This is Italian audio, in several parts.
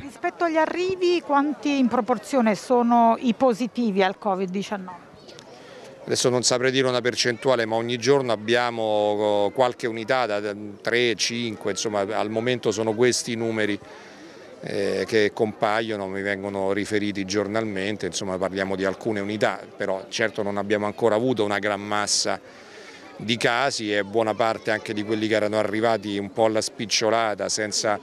Rispetto agli arrivi, quanti in proporzione sono i positivi al Covid-19? Adesso non saprei dire una percentuale, ma ogni giorno abbiamo eh, qualche unità, da 3, 5, insomma al momento sono questi i numeri eh, che compaiono, mi vengono riferiti giornalmente, insomma parliamo di alcune unità, però certo non abbiamo ancora avuto una gran massa di casi e buona parte anche di quelli che erano arrivati un po' alla spicciolata, senza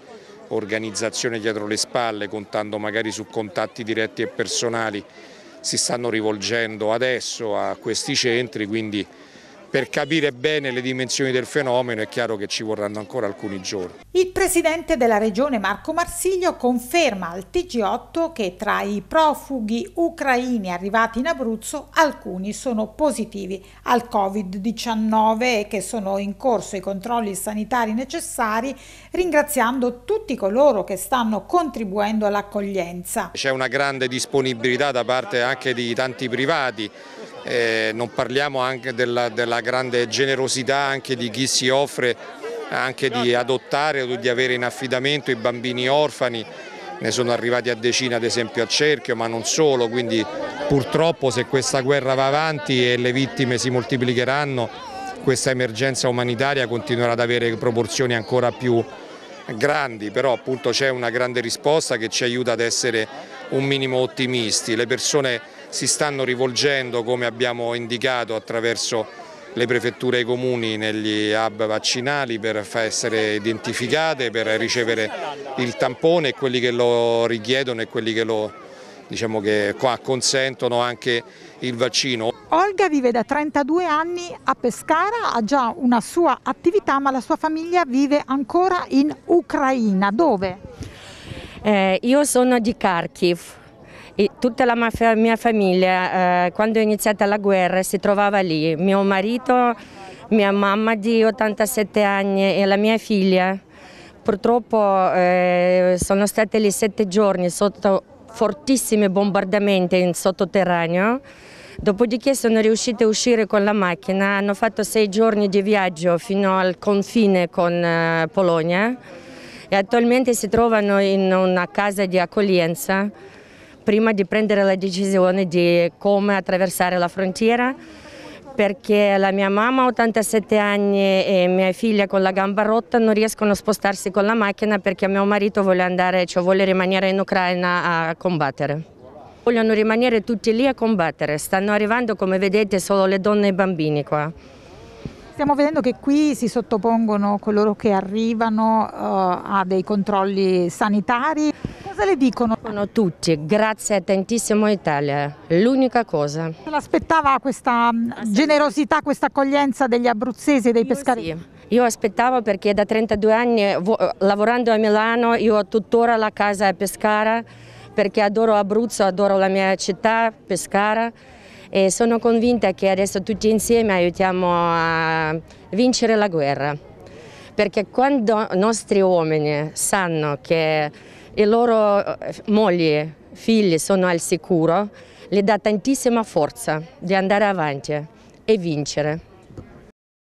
organizzazione dietro le spalle, contando magari su contatti diretti e personali, si stanno rivolgendo adesso a questi centri, quindi per capire bene le dimensioni del fenomeno è chiaro che ci vorranno ancora alcuni giorni. Il presidente della regione Marco Marsiglio conferma al TG8 che tra i profughi ucraini arrivati in Abruzzo alcuni sono positivi al Covid-19 e che sono in corso i controlli sanitari necessari ringraziando tutti coloro che stanno contribuendo all'accoglienza. C'è una grande disponibilità da parte anche di tanti privati eh, non parliamo anche della, della grande generosità anche di chi si offre anche di adottare o di avere in affidamento i bambini orfani ne sono arrivati a decine ad esempio a Cerchio ma non solo, quindi purtroppo se questa guerra va avanti e le vittime si moltiplicheranno questa emergenza umanitaria continuerà ad avere proporzioni ancora più grandi, però appunto c'è una grande risposta che ci aiuta ad essere un minimo ottimisti. Le persone si stanno rivolgendo come abbiamo indicato attraverso le prefetture e i comuni negli hub vaccinali per essere identificate, per ricevere il tampone e quelli che lo richiedono e quelli che lo diciamo che consentono anche il vaccino. Olga vive da 32 anni a Pescara, ha già una sua attività ma la sua famiglia vive ancora in Ucraina. Dove? Eh, io sono di Kharkiv, e tutta la mia famiglia, eh, quando è iniziata la guerra, si trovava lì. Mio marito, mia mamma di 87 anni e la mia figlia. Purtroppo eh, sono state lì sette giorni sotto fortissimi bombardamenti in sottoterraneo. Dopodiché sono riuscite a uscire con la macchina, hanno fatto sei giorni di viaggio fino al confine con eh, Polonia e attualmente si trovano in una casa di accoglienza prima di prendere la decisione di come attraversare la frontiera perché la mia mamma 87 anni e mia figlia con la gamba rotta non riescono a spostarsi con la macchina perché mio marito vuole andare, cioè vuole rimanere in Ucraina a combattere. Vogliono rimanere tutti lì a combattere, stanno arrivando come vedete solo le donne e i bambini qua. Stiamo vedendo che qui si sottopongono coloro che arrivano uh, a dei controlli sanitari cosa le dicono? Sono tutti, grazie tantissimo Italia, l'unica cosa. Se l'aspettava questa mm, ah, generosità, questa accoglienza degli abruzzesi e dei pescatori? Io, sì. io aspettavo perché da 32 anni eh, lavorando a Milano io ho tuttora la casa a Pescara perché adoro Abruzzo, adoro la mia città, Pescara e sono convinta che adesso tutti insieme aiutiamo a vincere la guerra perché quando i nostri uomini sanno che le loro eh, mogli, figli sono al sicuro, le dà tantissima forza di andare avanti e vincere.